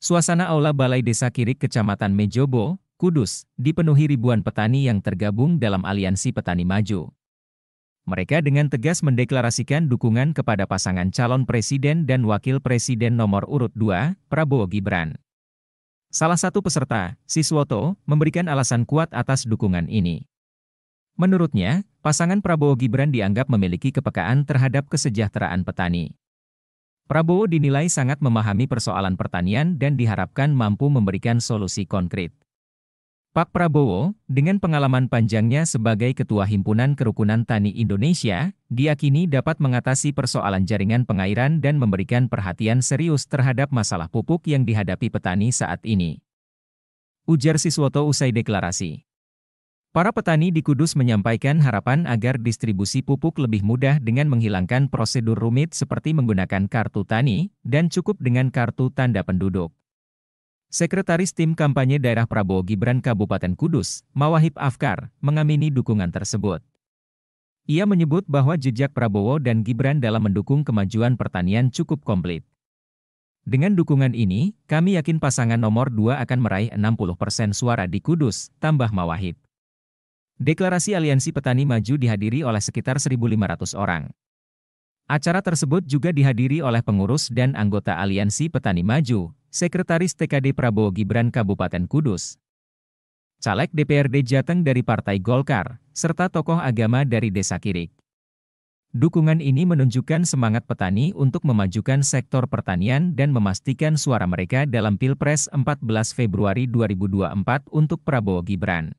Suasana Aula Balai Desa Kirik Kecamatan Mejobo, Kudus, dipenuhi ribuan petani yang tergabung dalam Aliansi Petani Maju. Mereka dengan tegas mendeklarasikan dukungan kepada pasangan calon presiden dan wakil presiden nomor urut 2, Prabowo Gibran. Salah satu peserta, Siswoto, memberikan alasan kuat atas dukungan ini. Menurutnya, pasangan Prabowo Gibran dianggap memiliki kepekaan terhadap kesejahteraan petani. Prabowo dinilai sangat memahami persoalan pertanian dan diharapkan mampu memberikan solusi konkret. Pak Prabowo, dengan pengalaman panjangnya sebagai Ketua Himpunan Kerukunan Tani Indonesia, diakini dapat mengatasi persoalan jaringan pengairan dan memberikan perhatian serius terhadap masalah pupuk yang dihadapi petani saat ini. Ujar Siswoto usai deklarasi. Para petani di Kudus menyampaikan harapan agar distribusi pupuk lebih mudah dengan menghilangkan prosedur rumit seperti menggunakan kartu tani dan cukup dengan kartu tanda penduduk. Sekretaris Tim Kampanye Daerah Prabowo Gibran Kabupaten Kudus, Mawahib Afkar, mengamini dukungan tersebut. Ia menyebut bahwa jejak Prabowo dan Gibran dalam mendukung kemajuan pertanian cukup komplit. Dengan dukungan ini, kami yakin pasangan nomor 2 akan meraih 60% suara di Kudus, tambah Mawahib. Deklarasi Aliansi Petani Maju dihadiri oleh sekitar 1.500 orang. Acara tersebut juga dihadiri oleh pengurus dan anggota Aliansi Petani Maju, Sekretaris TKD Prabowo Gibran Kabupaten Kudus, caleg DPRD Jateng dari Partai Golkar, serta tokoh agama dari Desa Kirik. Dukungan ini menunjukkan semangat petani untuk memajukan sektor pertanian dan memastikan suara mereka dalam Pilpres 14 Februari 2024 untuk Prabowo Gibran.